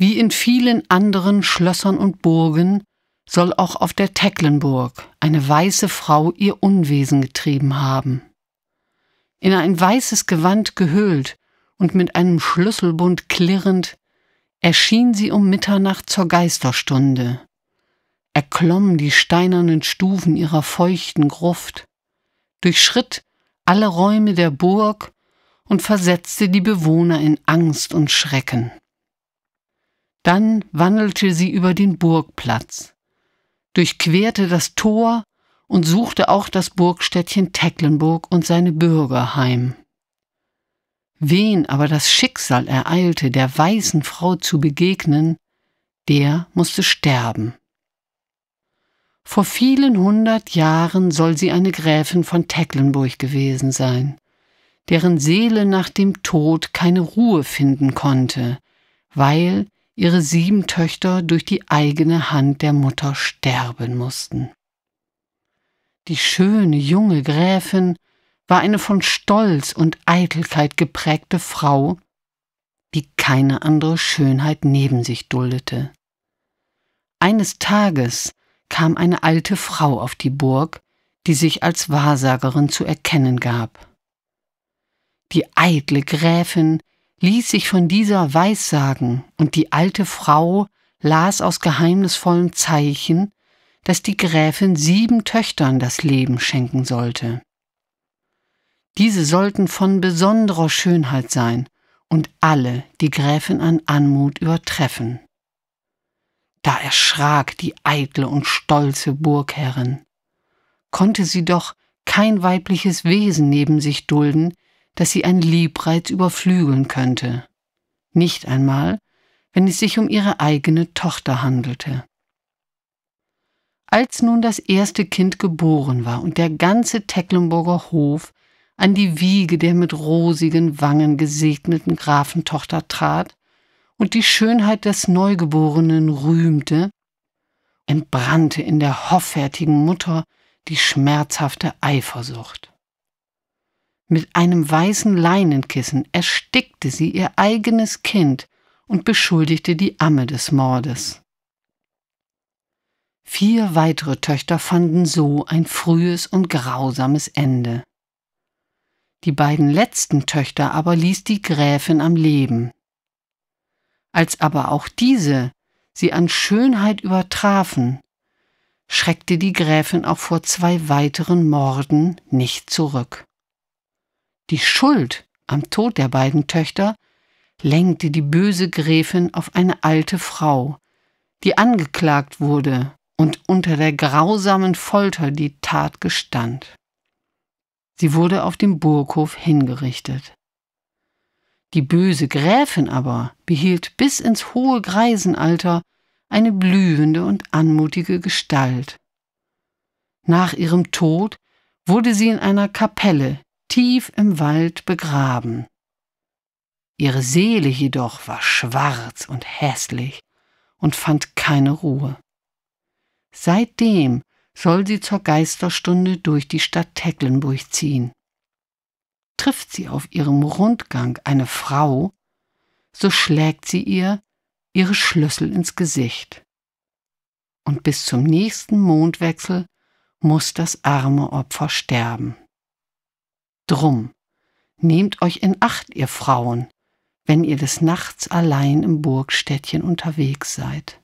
Wie in vielen anderen Schlössern und Burgen soll auch auf der Tecklenburg eine weiße Frau ihr Unwesen getrieben haben. In ein weißes Gewand gehüllt und mit einem Schlüsselbund klirrend, erschien sie um Mitternacht zur Geisterstunde, erklomm die steinernen Stufen ihrer feuchten Gruft, durchschritt alle Räume der Burg und versetzte die Bewohner in Angst und Schrecken. Dann wandelte sie über den Burgplatz, durchquerte das Tor und suchte auch das Burgstädtchen Tecklenburg und seine Bürger heim. Wen aber das Schicksal ereilte, der weißen Frau zu begegnen, der musste sterben. Vor vielen hundert Jahren soll sie eine Gräfin von Tecklenburg gewesen sein, deren Seele nach dem Tod keine Ruhe finden konnte, weil ihre sieben Töchter durch die eigene Hand der Mutter sterben mussten. Die schöne junge Gräfin war eine von Stolz und Eitelkeit geprägte Frau, die keine andere Schönheit neben sich duldete. Eines Tages kam eine alte Frau auf die Burg, die sich als Wahrsagerin zu erkennen gab. Die eitle Gräfin ließ sich von dieser weissagen, und die alte Frau las aus geheimnisvollen Zeichen, dass die Gräfin sieben Töchtern das Leben schenken sollte. Diese sollten von besonderer Schönheit sein und alle die Gräfin an Anmut übertreffen. Da erschrak die eitle und stolze Burgherrin. Konnte sie doch kein weibliches Wesen neben sich dulden, dass sie ein Liebreiz überflügeln könnte. Nicht einmal, wenn es sich um ihre eigene Tochter handelte. Als nun das erste Kind geboren war und der ganze Tecklenburger Hof an die Wiege der mit rosigen Wangen gesegneten Grafentochter trat und die Schönheit des Neugeborenen rühmte, entbrannte in der hoffärtigen Mutter die schmerzhafte Eifersucht. Mit einem weißen Leinenkissen erstickte sie ihr eigenes Kind und beschuldigte die Amme des Mordes. Vier weitere Töchter fanden so ein frühes und grausames Ende. Die beiden letzten Töchter aber ließ die Gräfin am Leben. Als aber auch diese sie an Schönheit übertrafen, schreckte die Gräfin auch vor zwei weiteren Morden nicht zurück. Die Schuld am Tod der beiden Töchter lenkte die böse Gräfin auf eine alte Frau, die angeklagt wurde und unter der grausamen Folter die Tat gestand. Sie wurde auf dem Burghof hingerichtet. Die böse Gräfin aber behielt bis ins hohe Greisenalter eine blühende und anmutige Gestalt. Nach ihrem Tod wurde sie in einer Kapelle tief im Wald begraben. Ihre Seele jedoch war schwarz und hässlich und fand keine Ruhe. Seitdem soll sie zur Geisterstunde durch die Stadt Tecklenburg ziehen. Trifft sie auf ihrem Rundgang eine Frau, so schlägt sie ihr ihre Schlüssel ins Gesicht. Und bis zum nächsten Mondwechsel muss das arme Opfer sterben drum. Nehmt euch in Acht, ihr Frauen, wenn ihr des Nachts allein im Burgstädtchen unterwegs seid.